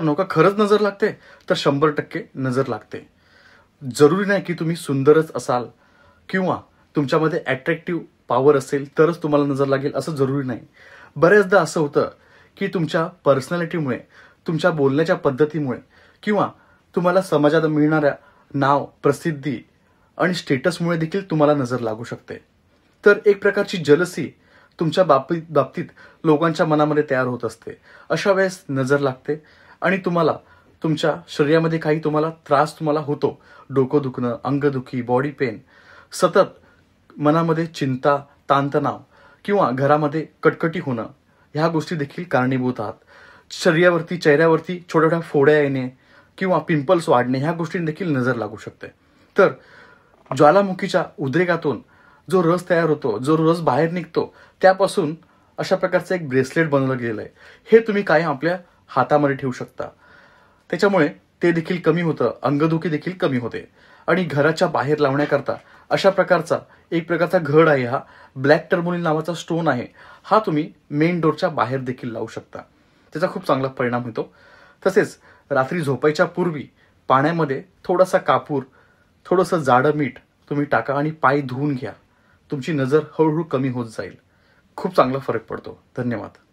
नौका खरंच नजर लागते तर शंभर टक्के नजर लागते जरुरी नाही की तुम्ही सुंदरच असाल किंवा तुमच्यामध्ये अट्रॅक्टिव्ह पॉवर असेल तरच तुम्हाला नजर लागेल असं जरुरी नाही बऱ्याचदा असं होतं की तुमच्या पर्सनॅलिटीमुळे तुमच्या बोलण्याच्या पद्धतीमुळे किंवा तुम्हाला समाजात मिळणाऱ्या नाव प्रसिद्धी आणि स्टेटसमुळे देखील तुम्हाला नजर लागू शकते तर एक प्रकारची जलसी तुमच्या बाबतीत बाबतीत लोकांच्या मनामध्ये तयार होत असते अशा वेळेस नजर लागते आणि तुम्हाला तुमच्या शरीरामध्ये काही तुम्हाला त्रास तुम्हाला होतो डोकं दुखणं अंगदुखी बॉडी पेन सतत मनामध्ये चिंता ताणतणाव किंवा घरामध्ये कटकटी होणं ह्या गोष्टी देखील कारणीभूत आहात शरीरावरती चेहऱ्यावरती छोट्या छोट्या फोड्या येणे किंवा पिंपल्स वाढणे ह्या गोष्टी देखील नजर लागू शकते तर ज्वालामुखीच्या उद्रेकातून जो रस तयार होतो जो रस बाहेर निघतो त्यापासून अशा प्रकारचं एक ब्रेसलेट बनवलं गेलं आहे हे तुम्ही काय आपल्या हातामध्ये ठेवू शकता त्याच्यामुळे ते देखील कमी होतं अंगदुखी देखील कमी होते आणि घराच्या बाहेर लावण्याकरता अशा प्रकारचा एक प्रकारचा घड आहे हा ब्लॅक टर्मोलिन नावाचा स्टोन आहे हा तुम्ही मेन डोरच्या बाहेर देखील लावू शकता त्याचा खूप चांगला परिणाम होतो तसेच रात्री झोपायच्या पूर्वी पाण्यामध्ये थोडासा कापूर थोडंसं जाडं मीठ तुम्ही टाका आणि पाय धुवून घ्या तुमची नजर हळूहळू कमी होत जाईल खूप चांगला फरक पडतो धन्यवाद